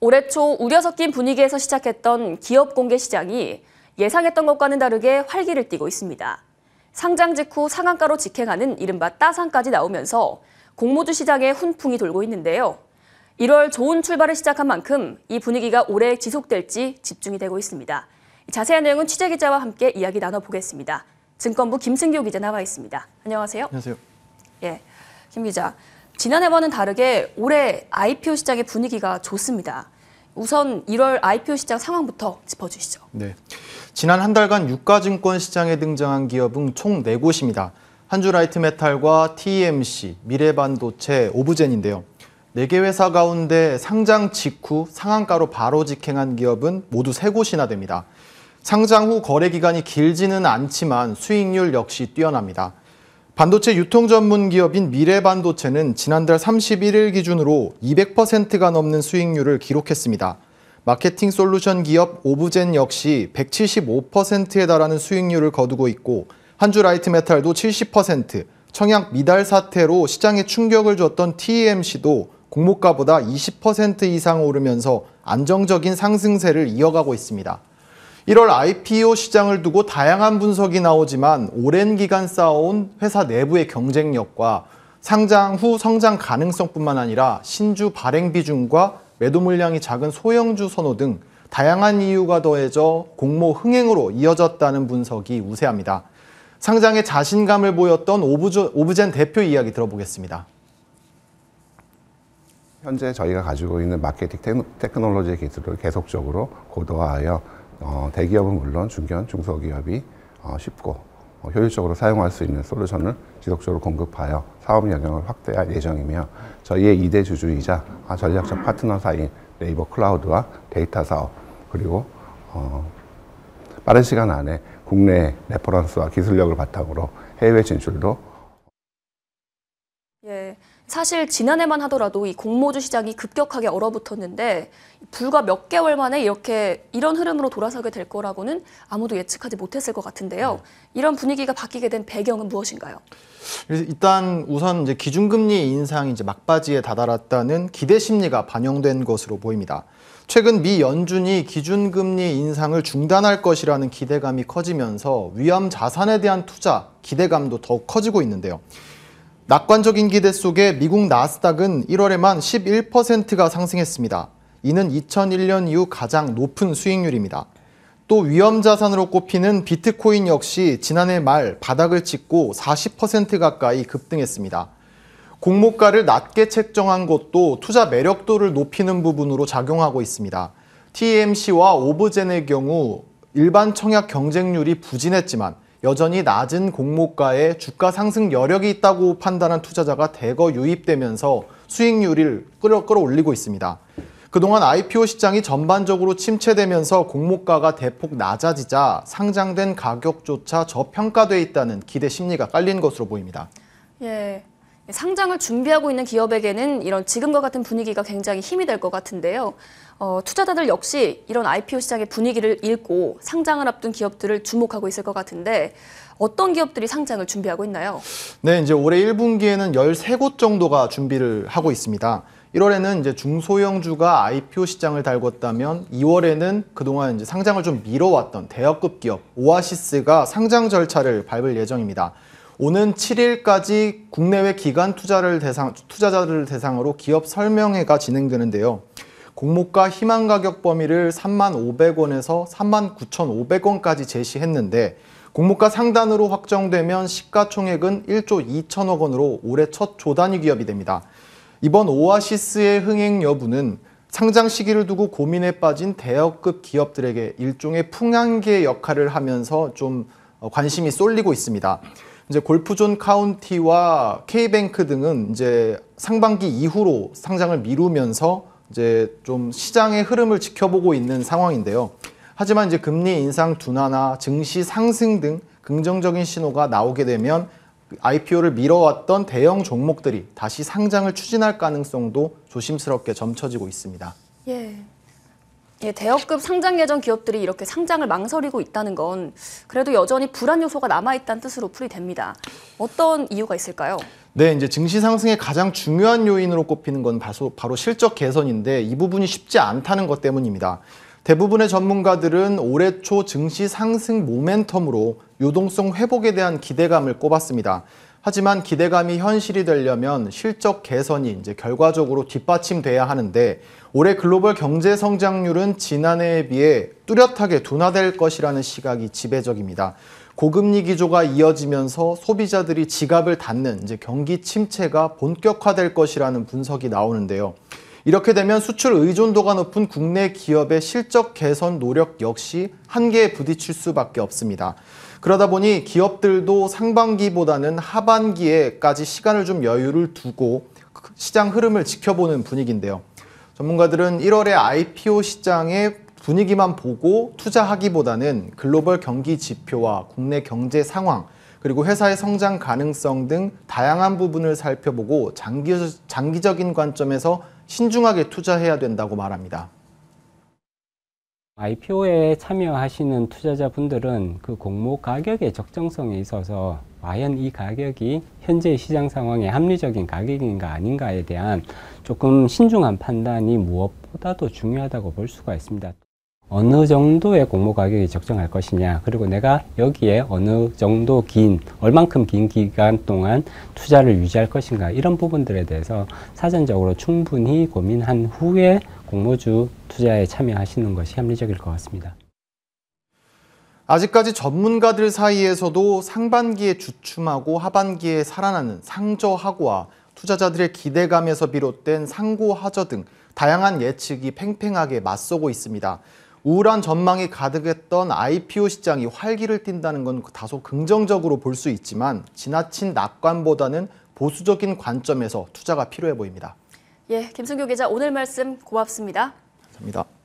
올해 초 우려 섞인 분위기에서 시작했던 기업 공개 시장이 예상했던 것과는 다르게 활기를 띠고 있습니다. 상장 직후 상한가로 직행하는 이른바 따상까지 나오면서 공모주 시장에 훈풍이 돌고 있는데요. 1월 좋은 출발을 시작한 만큼 이 분위기가 올해 지속될지 집중이 되고 있습니다. 자세한 내용은 취재 기자와 함께 이야기 나눠보겠습니다. 증권부 김승규 기자 나와 있습니다. 안녕하세요. 안녕하세요. 예, 김 기자. 지난해와는 다르게 올해 IPO 시장의 분위기가 좋습니다. 우선 1월 IPO 시장 상황부터 짚어주시죠. 네. 지난 한 달간 유가증권 시장에 등장한 기업은 총 4곳입니다. 한주라이트메탈과 TMC, 미래반도체, 오브젠인데요. 4개 회사 가운데 상장 직후 상한가로 바로 직행한 기업은 모두 3곳이나 됩니다. 상장 후 거래 기간이 길지는 않지만 수익률 역시 뛰어납니다. 반도체 유통 전문 기업인 미래반도체는 지난달 31일 기준으로 200%가 넘는 수익률을 기록했습니다. 마케팅 솔루션 기업 오브젠 역시 175%에 달하는 수익률을 거두고 있고 한주라이트메탈도 70%, 청약 미달 사태로 시장에 충격을 줬던 TEMC도 공모가보다 20% 이상 오르면서 안정적인 상승세를 이어가고 있습니다. 1월 IPO 시장을 두고 다양한 분석이 나오지만 오랜 기간 쌓아온 회사 내부의 경쟁력과 상장 후 성장 가능성뿐만 아니라 신주 발행 비중과 매도 물량이 작은 소형주 선호 등 다양한 이유가 더해져 공모 흥행으로 이어졌다는 분석이 우세합니다. 상장에 자신감을 보였던 오브조, 오브젠 대표 이야기 들어보겠습니다. 현재 저희가 가지고 있는 마켓 테크놀로지의 기술을 계속적으로 고도화하여 어, 대기업은 물론 중견, 중소기업이 어, 쉽고 어, 효율적으로 사용할 수 있는 솔루션을 지속적으로 공급하여 사업 영역을 확대할 예정이며 저희의 2대 주주이자 아, 전략적 파트너 사인 네이버 클라우드와 데이터 사업 그리고 어, 빠른 시간 안에 국내 레퍼런스와 기술력을 바탕으로 해외 진출도 사실 지난해만 하더라도 이 공모주 시장이 급격하게 얼어붙었는데 불과 몇 개월 만에 이렇게 이런 흐름으로 돌아서게 될 거라고는 아무도 예측하지 못했을 것 같은데요. 네. 이런 분위기가 바뀌게 된 배경은 무엇인가요? 일단 우선 이제 기준금리 인상이 이제 막바지에 다다랐다는 기대 심리가 반영된 것으로 보입니다. 최근 미 연준이 기준금리 인상을 중단할 것이라는 기대감이 커지면서 위험 자산에 대한 투자 기대감도 더 커지고 있는데요. 낙관적인 기대 속에 미국 나스닥은 1월에만 11%가 상승했습니다. 이는 2001년 이후 가장 높은 수익률입니다. 또 위험 자산으로 꼽히는 비트코인 역시 지난해 말 바닥을 찍고 40% 가까이 급등했습니다. 공모가를 낮게 책정한 것도 투자 매력도를 높이는 부분으로 작용하고 있습니다. TMC와 오브젠의 경우 일반 청약 경쟁률이 부진했지만 여전히 낮은 공모가에 주가 상승 여력이 있다고 판단한 투자자가 대거 유입되면서 수익률을 끌어, 끌어올리고 있습니다. 그동안 IPO 시장이 전반적으로 침체되면서 공모가가 대폭 낮아지자 상장된 가격조차 저평가돼 있다는 기대 심리가 깔린 것으로 보입니다. 예, 상장을 준비하고 있는 기업에게는 이런 지금과 같은 분위기가 굉장히 힘이 될 것 같은데요. 어, 투자자들 역시 이런 IPO 시장의 분위기를 읽고 상장을 앞둔 기업들을 주목하고 있을 것 같은데 어떤 기업들이 상장을 준비하고 있나요? 네, 이제 올해 1분기에는 13곳 정도가 준비를 하고 있습니다. 1월에는 이제 중소형주가 IPO 시장을 달궜다면 2월에는 그동안 이제 상장을 좀 미뤄왔던 대여급 기업 오아시스가 상장 절차를 밟을 예정입니다. 오는 7일까지 국내외 기관 투자를 대상, 투자자를 대상으로 기업 설명회가 진행되는데요. 공모가 희망 가격 범위를 3만 500원에서 3만 9,500원까지 제시했는데 공모가 상단으로 확정되면 시가총액은 1조 2천억 원으로 올해 첫 조단위 기업이 됩니다. 이번 오아시스의 흥행 여부는 상장 시기를 두고 고민에 빠진 대여급 기업들에게 일종의 풍향계 역할을 하면서 좀 관심이 쏠리고 있습니다. 이제 골프존 카운티와 K뱅크 등은 이제 상반기 이후로 상장을 미루면서 이제 좀 시장의 흐름을 지켜보고 있는 상황인데요. 하지만 이제 금리 인상 둔화나 증시 상승 등 긍정적인 신호가 나오게 되면 IPO를 미뤄왔던 대형 종목들이 다시 상장을 추진할 가능성도 조심스럽게 점쳐지고 있습니다. 예. 예, 대여급 상장 예정 기업들이 이렇게 상장을 망설이고 있다는 건 그래도 여전히 불안 요소가 남아있다는 뜻으로 풀이됩니다. 어떤 이유가 있을까요? 네, 이제 증시 상승의 가장 중요한 요인으로 꼽히는 건 바로, 바로 실적 개선인데 이 부분이 쉽지 않다는 것 때문입니다. 대부분의 전문가들은 올해 초 증시 상승 모멘텀으로 유동성 회복에 대한 기대감을 꼽았습니다. 하지만 기대감이 현실이 되려면 실적 개선이 이제 결과적으로 뒷받침돼야 하는데 올해 글로벌 경제 성장률은 지난해에 비해 뚜렷하게 둔화될 것이라는 시각이 지배적입니다. 고금리 기조가 이어지면서 소비자들이 지갑을 닫는 이제 경기 침체가 본격화될 것이라는 분석이 나오는데요. 이렇게 되면 수출 의존도가 높은 국내 기업의 실적 개선 노력 역시 한계에 부딪힐 수밖에 없습니다. 그러다 보니 기업들도 상반기보다는 하반기에까지 시간을 좀 여유를 두고 그 시장 흐름을 지켜보는 분위기인데요. 전문가들은 1월에 IPO 시장의 분위기만 보고 투자하기보다는 글로벌 경기 지표와 국내 경제 상황, 그리고 회사의 성장 가능성 등 다양한 부분을 살펴보고 장기, 장기적인 관점에서 신중하게 투자해야 된다고 말합니다. IPO에 참여하시는 투자자분들은 그 공모 가격의 적정성에 있어서 과연 이 가격이 현재 시장 상황에 합리적인 가격인가 아닌가에 대한 조금 신중한 판단이 무엇보다도 중요하다고 볼 수가 있습니다. 어느 정도의 공모 가격이 적정할 것이냐 그리고 내가 여기에 어느 정도 긴 얼만큼 긴 기간 동안 투자를 유지할 것인가 이런 부분들에 대해서 사전적으로 충분히 고민한 후에 공모주 투자에 참여하시는 것이 합리적일 것 같습니다. 아직까지 전문가들 사이에서도 상반기에 주춤하고 하반기에 살아나는 상저하고와 투자자들의 기대감에서 비롯된 상고하저 등 다양한 예측이 팽팽하게 맞서고 있습니다. 우울한 전망이 가득했던 IPO 시장이 활기를 띈다는 건 다소 긍정적으로 볼 수 있지만 지나친 낙관보다는 보수적인 관점에서 투자가 필요해 보입니다. 예, 김승규 기자 오늘 말씀 고맙습니다. 감사합니다.